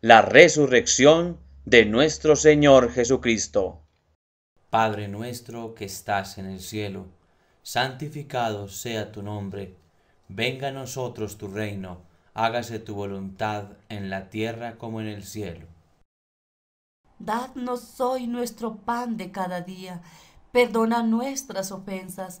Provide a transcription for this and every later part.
la resurrección de nuestro Señor Jesucristo. Padre nuestro que estás en el cielo, santificado sea tu nombre, venga a nosotros tu reino, hágase tu voluntad en la tierra como en el cielo. Dadnos hoy nuestro pan de cada día, perdona nuestras ofensas,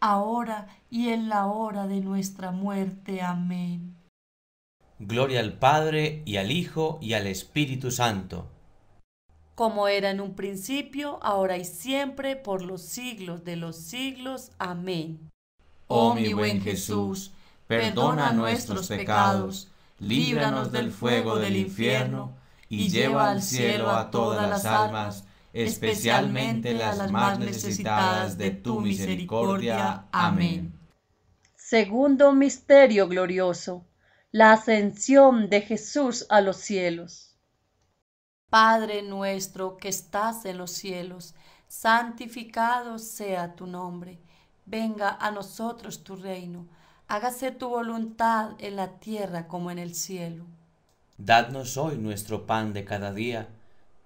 ahora y en la hora de nuestra muerte. Amén. Gloria al Padre y al Hijo y al Espíritu Santo. Como era en un principio, ahora y siempre, por los siglos de los siglos. Amén. Oh mi buen Jesús, perdona nuestros pecados, líbranos del fuego del infierno y lleva al cielo a todas las almas especialmente las, más necesitadas de tu misericordia. Amén. Segundo misterio glorioso, la ascensión de Jesús a los cielos. Padre nuestro que estás en los cielos, santificado sea tu nombre, venga a nosotros tu reino, hágase tu voluntad en la tierra como en el cielo. Dadnos hoy nuestro pan de cada día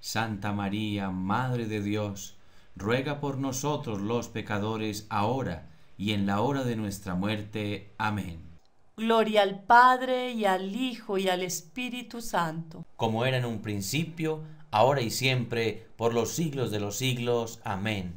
Santa María, Madre de Dios, ruega por nosotros los pecadores, ahora y en la hora de nuestra muerte. Amén. Gloria al Padre y al Hijo y al Espíritu Santo. Como era en un principio, ahora y siempre, por los siglos de los siglos. Amén.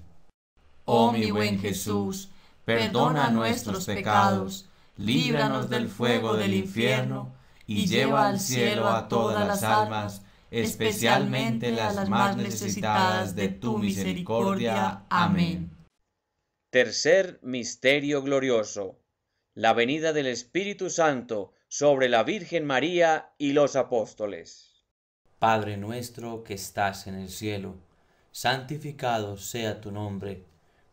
Oh mi buen Jesús, perdona nuestros pecados, líbranos del fuego del infierno y lleva al cielo a todas las almas especialmente las más necesitadas de tu misericordia. Amén. Tercer Misterio Glorioso. La venida del Espíritu Santo sobre la Virgen María y los apóstoles. Padre nuestro que estás en el cielo, santificado sea tu nombre,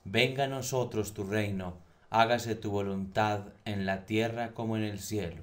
venga a nosotros tu reino, hágase tu voluntad en la tierra como en el cielo.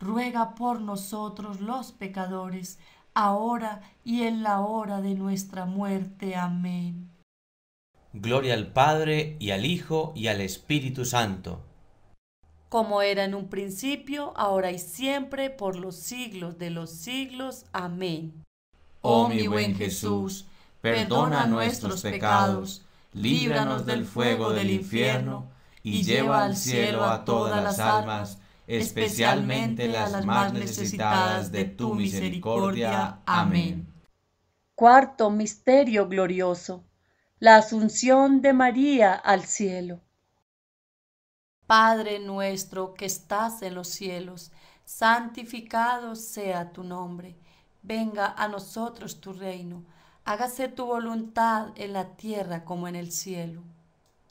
ruega por nosotros los pecadores, ahora y en la hora de nuestra muerte. Amén. Gloria al Padre y al Hijo y al Espíritu Santo. Como era en un principio, ahora y siempre, por los siglos de los siglos. Amén. Oh mi buen Jesús, perdona nuestros pecados, líbranos del fuego del infierno y lleva al cielo a todas las almas especialmente las más necesitadas de tu misericordia. Amén. Cuarto misterio glorioso. La asunción de María al cielo. Padre nuestro que estás en los cielos, santificado sea tu nombre. Venga a nosotros tu reino. Hágase tu voluntad en la tierra como en el cielo.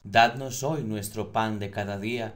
Dadnos hoy nuestro pan de cada día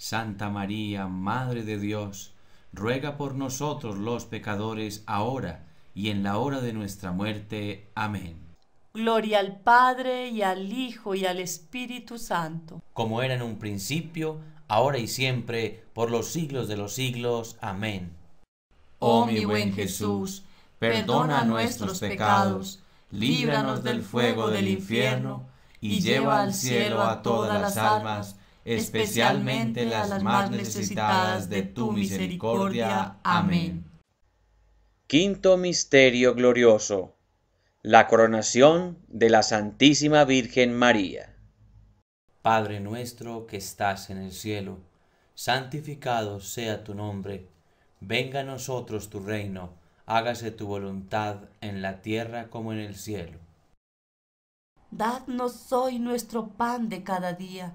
Santa María, Madre de Dios, ruega por nosotros los pecadores ahora y en la hora de nuestra muerte. Amén. Gloria al Padre y al Hijo y al Espíritu Santo. Como era en un principio, ahora y siempre, por los siglos de los siglos. Amén. Oh mi buen Jesús, perdona nuestros pecados, líbranos del fuego del infierno y lleva al cielo a todas las almas especialmente las más necesitadas de tu misericordia. Amén. Quinto Misterio Glorioso. La coronación de la Santísima Virgen María. Padre nuestro que estás en el cielo, santificado sea tu nombre, venga a nosotros tu reino, hágase tu voluntad en la tierra como en el cielo. Dadnos hoy nuestro pan de cada día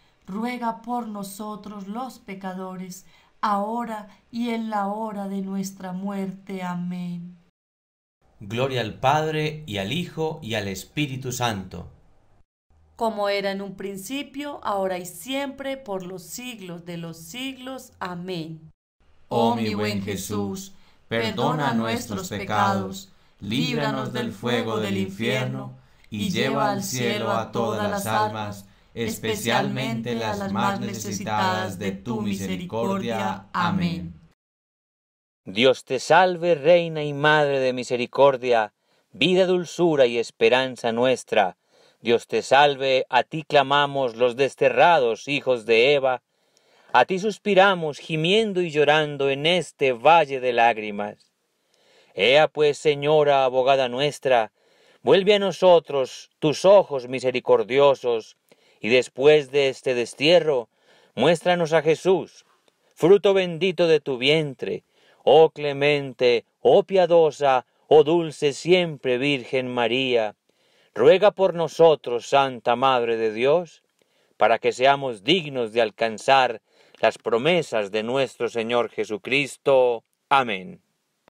ruega por nosotros los pecadores, ahora y en la hora de nuestra muerte. Amén. Gloria al Padre y al Hijo y al Espíritu Santo. Como era en un principio, ahora y siempre, por los siglos de los siglos. Amén. Oh mi buen Jesús, perdona nuestros pecados, líbranos del fuego del infierno y lleva al cielo a todas las almas especialmente las, más necesitadas de tu misericordia. Amén. Dios te salve, Reina y Madre de Misericordia, vida, dulzura y esperanza nuestra. Dios te salve, a ti clamamos los desterrados hijos de Eva, a ti suspiramos gimiendo y llorando en este valle de lágrimas. Ea pues, Señora, abogada nuestra, vuelve a nosotros tus ojos misericordiosos, y después de este destierro, muéstranos a Jesús, fruto bendito de tu vientre, oh clemente, oh piadosa, oh dulce siempre Virgen María, ruega por nosotros, Santa Madre de Dios, para que seamos dignos de alcanzar las promesas de nuestro Señor Jesucristo. Amén.